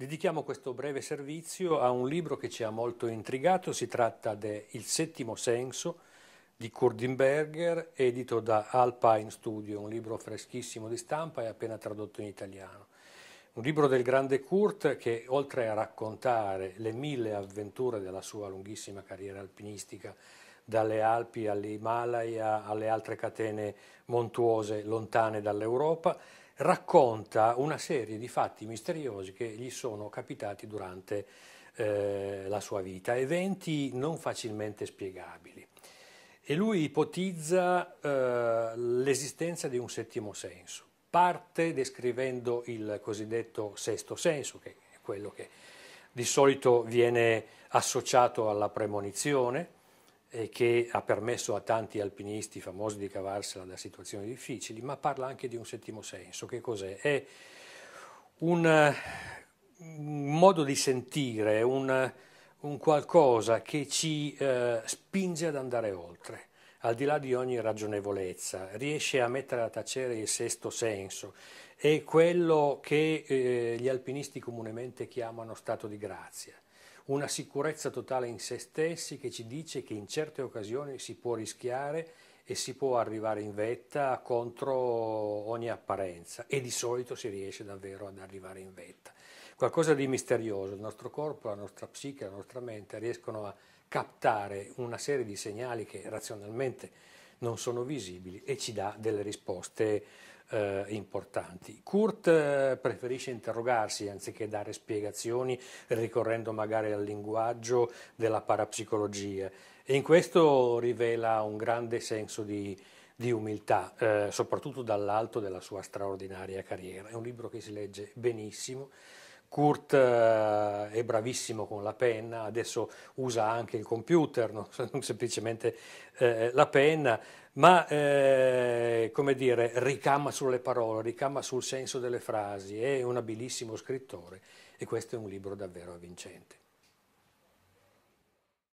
Dedichiamo questo breve servizio a un libro che ci ha molto intrigato, si tratta de Il settimo senso di Kurdenberger, edito da Alpine Studio, un libro freschissimo di stampa e appena tradotto in italiano. Un libro del grande Kurt che oltre a raccontare le mille avventure della sua lunghissima carriera alpinistica dalle Alpi all'Himalaya, alle altre catene montuose lontane dall'Europa, racconta una serie di fatti misteriosi che gli sono capitati durante eh, la sua vita, eventi non facilmente spiegabili. E lui ipotizza eh, l'esistenza di un settimo senso. Parte descrivendo il cosiddetto sesto senso, che è quello che di solito viene associato alla premonizione, eh, che ha permesso a tanti alpinisti famosi di cavarsela da situazioni difficili, ma parla anche di un settimo senso. Che cos'è? È un, un modo di sentire, un, un qualcosa che ci eh, spinge ad andare oltre, al di là di ogni ragionevolezza, riesce a mettere a tacere il sesto senso, è quello che eh, gli alpinisti comunemente chiamano stato di grazia una sicurezza totale in se stessi che ci dice che in certe occasioni si può rischiare e si può arrivare in vetta contro ogni apparenza e di solito si riesce davvero ad arrivare in vetta. Qualcosa di misterioso, il nostro corpo, la nostra psiche, la nostra mente riescono a captare una serie di segnali che razionalmente non sono visibili e ci dà delle risposte eh, importanti. Kurt eh, preferisce interrogarsi anziché dare spiegazioni ricorrendo magari al linguaggio della parapsicologia e in questo rivela un grande senso di, di umiltà, eh, soprattutto dall'alto della sua straordinaria carriera. È un libro che si legge benissimo Kurt eh, è bravissimo con la penna, adesso usa anche il computer, non semplicemente eh, la penna, ma eh, come dire, ricama sulle parole, ricama sul senso delle frasi, è un abilissimo scrittore e questo è un libro davvero avvincente.